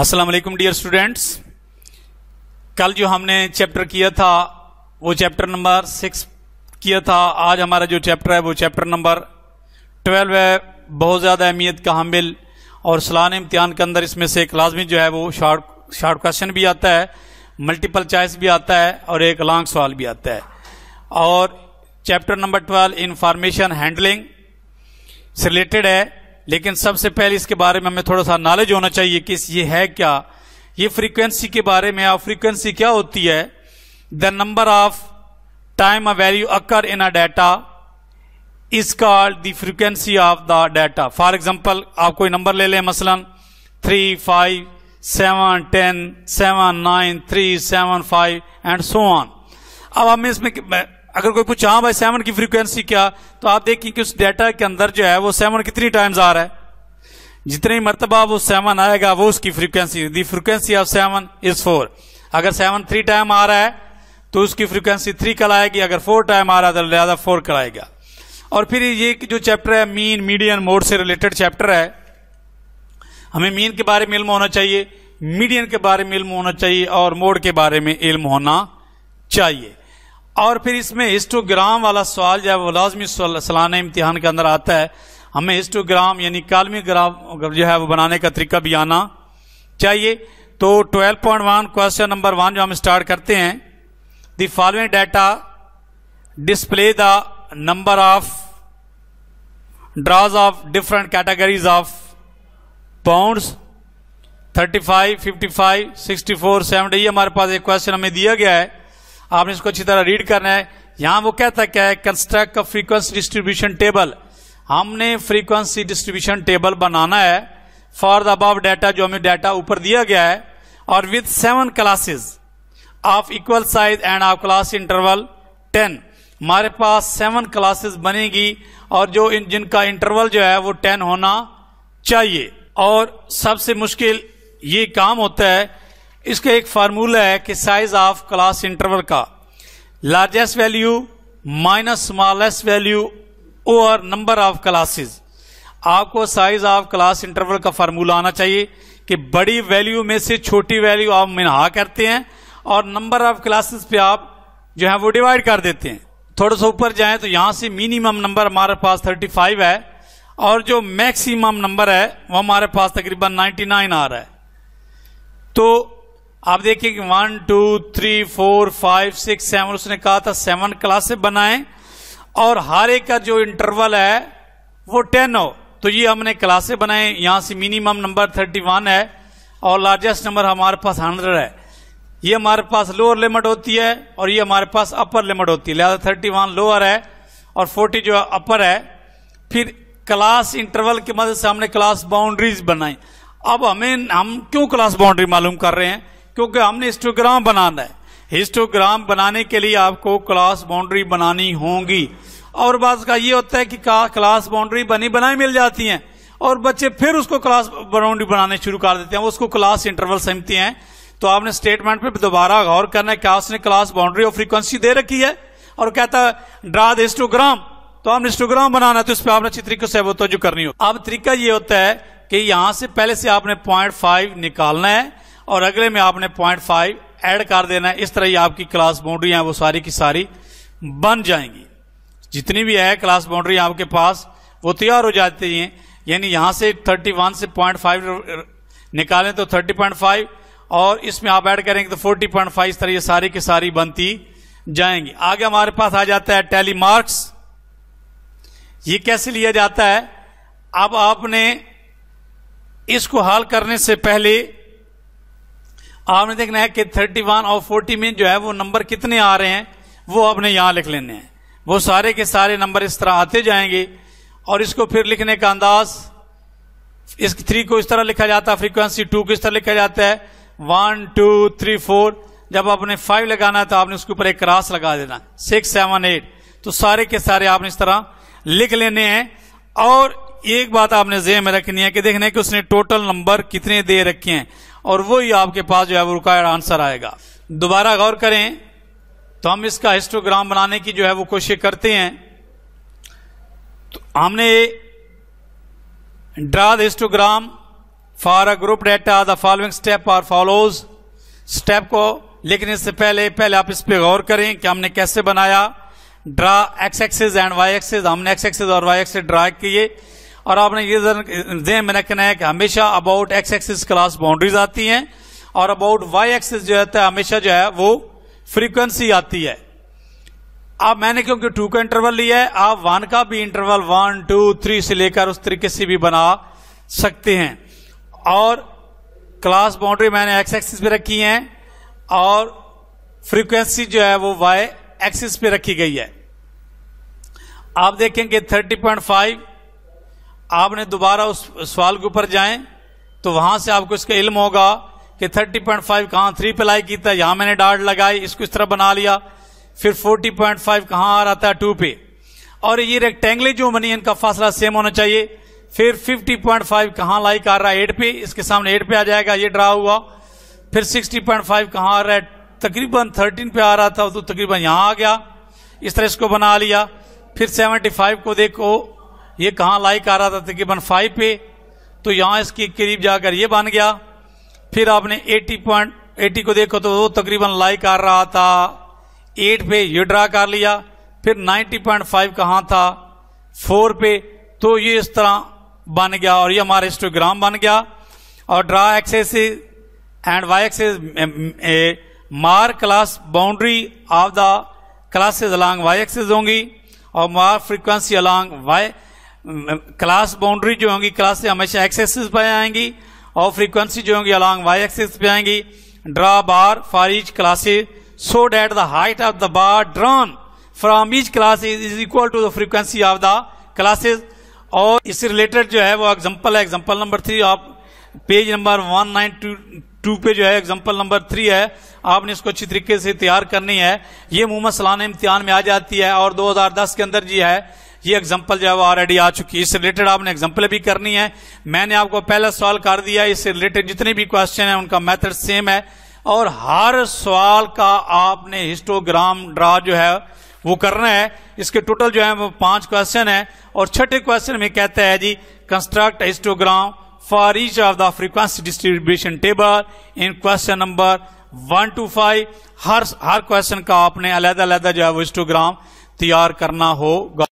Aslam dear students कल जो हमने चैप्टर किया था वो चैप्टर नंबर सिक्स किया था आज हमारा जो चैप्टर है वो चैप्टर नंबर ट्वेल्व है बहुत ज़्यादा अहमियत का हामिल और सलान इम्तहान के अंदर इसमें से एक लाजमी जो है वो शार्ट शार्ट क्वेश्चन भी आता है मल्टीपल चॉइस भी आता है और एक लॉन्ग सवाल भी आता है और chapter number twelve information handling से रिलेटेड है लेकिन सबसे पहले इसके बारे में हमें थोड़ा सा नॉलेज होना चाहिए कि ये है क्या ये फ्रीक्वेंसी के बारे में आप फ्रीक्वेंसी क्या होती है the number of time a value occur in a data is called the frequency of the data for example आप कोई नंबर ले लें मसलन three five seven ten seven nine three seven five and so on अब हमें इसमें अगर कोई पूछा हाँ भाई सेवन की फ्रीक्वेंसी क्या तो आप देखिए कि उस डेटा के अंदर जो है वो सेवन कितनी टाइम्स आ रहा है जितनी मरतबा वो सेवन आएगा वो उसकी frequency the frequency of seven is four अगर सेवन थ्री टाइम आ रहा है तो उसकी फ्रीक्वेंसी थ्री कल आएगी अगर फोर टाइम आ रहा है तो लिहाजा फोर कल आएगा और फिर ये जो चैप्टर है मीन मीडियन मोड से रिलेटेड चैप्टर है हमें मीन के बारे में इल्म होना चाहिए मीडियन के बारे में इल्म होना चाहिए और मोड के बारे में इल्म होना चाहिए और फिर इसमें हिस्टोग्राम वाला सवाल जो है वो लाजमी सालाना इम्तिहान के अंदर आता है हमें हिस्टोग्राम यानी कालमी ग्राम जो है वो बनाने का तरीका भी आना चाहिए तो 12.1 क्वेश्चन नंबर वन जो हम स्टार्ट करते हैं the following data display the number of draws of different categories of pounds 35, 55, 64, 70 ये हमारे पास एक क्वेश्चन हमें दिया गया है आपने इसको अच्छी तरह रीड करना है यहां वो कहता क्या है construct a frequency distribution table हमने फ्रीक्वेंसी डिस्ट्रीब्यूशन टेबल बनाना है फॉर द अबव डाटा जो हमें डाटा ऊपर दिया गया है और with seven classes of equal size and of class interval ten हमारे पास सेवन क्लासेस बनेगी और जो इन जिनका इंटरवल जो है वो टेन होना चाहिए और सबसे मुश्किल ये काम होता है इसका एक फार्मूला है कि साइज ऑफ क्लास इंटरवल का largest value minus smallest value और नंबर ऑफ क्लासेस आपको साइज ऑफ क्लास इंटरवल का फार्मूला आना चाहिए कि बड़ी वैल्यू में से छोटी वैल्यू आप मिनहा करते हैं और नंबर ऑफ क्लासेस पे आप जो है वो डिवाइड कर देते हैं थोड़ा सा ऊपर जाए तो यहां से मिनिमम नंबर हमारे पास 35 है और जो मैक्सिमम नंबर है वो हमारे पास तकरीबन 99 आ रहा है तो आप देखिए कि one two three four five six seven उसने कहा था सेवन क्लासेस बनाए और हर एक का जो इंटरवल है वो टेन हो तो ये हमने क्लासेस बनाए यहां से मिनिमम नंबर थर्टी वन है और लार्जेस्ट नंबर हमारे पास हंड्रेड है ये हमारे पास लोअर लिमिट होती है और ये हमारे पास अपर लिमिट होती है लिहाजा थर्टी वन लोअर है और फोर्टी जो अपर है फिर क्लास इंटरवल की मदद से हमने क्लास बाउंड्रीज बनाई अब हमें हम क्यों क्लास बाउंड्री मालूम कर रहे हैं क्योंकि हमने हिस्टोग्राम बनाना है हिस्टोग्राम बनाने के लिए आपको क्लास बाउंड्री बनानी होगी और बात का ये होता है कि क्लास बाउंड्री बनी बनाई मिल जाती हैं और बच्चे फिर उसको क्लास बाउंड्री बनाने शुरू कर देते हैं उसको क्लास इंटरवल समझते हैं तो आपने स्टेटमेंट पर दोबारा गौर करना है क्या उसने क्लास बाउंड्री और फ्रीक्वेंसी दे रखी है और कहता है ड्रा द हिस्टोग्राम तो आपने हिस्टोग्राम बनाना है तो उस पर आपने अच्छी तरीके से वो जो करनी हो अब तरीका ये होता है कि यहां से पहले से आपने पॉइंट फाइव निकालना है और अगले में आपने पॉइंट फाइव एड कर देना है इस तरह ही आपकी क्लास बाउंड्री है वो सारी की सारी बन जाएंगी जितनी भी है क्लास बाउंड्री आपके पास वो तैयार हो जाती है यानी यहां से 31 से पॉइंट फाइव निकालें तो 30.5 और इसमें आप ऐड करेंगे तो 40.5 इस तरह ये सारी की सारी बनती जाएंगी आगे हमारे पास आ जाता है टैली मार्क्स ये कैसे लिया जाता है अब आपने इसको हल करने से पहले आपने देखना है कि 31 और 40 में जो है वो नंबर कितने आ रहे हैं वो आपने यहां लिख लेने हैं वो सारे के सारे नंबर इस तरह आते जाएंगे और इसको फिर लिखने का अंदाज इस थ्री को इस तरह लिखा जाता है फ्रीक्वेंसी टू को इस तरह लिखा जाता है वन टू थ्री फोर जब आपने फाइव लगाना है तो आपने उसके ऊपर एक क्रास लगा देना सिक्स सेवन एट तो सारे के सारे आपने इस तरह लिख लेने हैं और एक बात आपने जेह में रखनी है कि देखने कि उसने टोटल नंबर कितने दे रखे हैं और ही आपके पास जो है वो रिक्वायर्ड आंसर आएगा दोबारा गौर करें तो हम इसका हिस्टोग्राम बनाने की जो है वो कोशिश करते हैं तो हमने draw the histogram for a group data the following step और फॉलोज स्टेप को लेकिन इससे पहले पहले आप इस पर गौर करें कि हमने कैसे बनाया draw X axes and Y axes हमने एक्स एक्सेज और वाई एक्सेज ड्रा किए और आपने ये जहन में रखना है कि हमेशा about X axis class boundaries आती हैं और अबाउट वाई एक्सिस जो है तो हमेशा जो है वो फ्रीक्वेंसी आती है अब मैंने क्योंकि टू का इंटरवल लिया है आप वन का भी इंटरवल वन टू थ्री से लेकर उस तरीके से भी बना सकते हैं और क्लास बाउंड्री मैंने एक्स एक्सिस पे रखी है और फ्रीक्वेंसी जो है वो वाई एक्सिस पे रखी गई है आप देखेंगे थर्टी पॉइंट फाइव आपने दोबारा उस सवाल के ऊपर जाए तो वहां से आपको इसका इल्म होगा कि 30.5 पॉइंट फाइव कहां थ्री पिलाई की था यहां मैंने डाट लगाई इसको इस तरह बना लिया फिर 40.5 पॉइंट फाइव कहाँ आ रहा था टू पे और ये रेक्टेंगले जो बनी इनका फासला सेम होना चाहिए फिर 50.5 पॉइंट फाइव कहाँ लाइक आ रहा है एट पे इसके सामने एट पे आ जाएगा ये ड्रा हुआ फिर 60.5 पॉइंट फाइव कहाँ आ रहा है तकरीबन 13 पे आ रहा था तो तकरीबन यहां आ गया इस तरह इसको बना लिया फिर 75 को देखो ये कहाँ लाइक आ रहा था तकरीबन फाइव पे तो यहाँ इसके करीब जाकर ये बन गया फिर आपने 80 पॉइंट एटी को देखो तो वो तकरीबन लाइक आ रहा था एट पे ये ड्रा कर लिया फिर 90.5 पॉइंट कहा था फोर पे तो ये इस तरह बन गया और ये हमारा इंस्टोग्राम बन गया और draw axes and Y axes mark class boundary of the classes along Y axes होंगी और mark frequency along Y class boundary जो होंगी से हमेशा एक्सेसिस पे आएंगी और फ्रीक्वेंसी जो होंगी अलॉन्ग वाई एक्सेस पे आएंगी draw bar for each classes so that the height of the bar drawn from each class is equal to the frequency of the classes और इससे रिलेटेड जो है वो एग्जाम्पल है एग्जाम्पल नंबर थ्री आप page number one nine two two पे जो है एग्जाम्पल नंबर थ्री है आपने इसको अच्छी तरीके से तैयार करनी है ये मुहम्मद सलाना इम्तिहान में आ जाती है और 2010 के अंदर जी है ये एग्जाम्पल जो है वो ऑलरेडी आ चुकी है इससे रिलेटेड आपने एग्जाम्पल भी करनी है मैंने आपको पहला सवाल कर दिया इससे रिलेटेड जितने भी क्वेश्चन है उनका मेथड सेम है और हर सवाल का आपने हिस्टोग्राम ड्रा जो है वो करना है इसके टोटल जो है वो पांच क्वेश्चन है और छठे क्वेश्चन में कहते हैं जी construct histogram for each of the frequency distribution table in question number one two five हर हर क्वेश्चन का आपने अलग अलग जो है वो हिस्टोग्राम तैयार करना होगा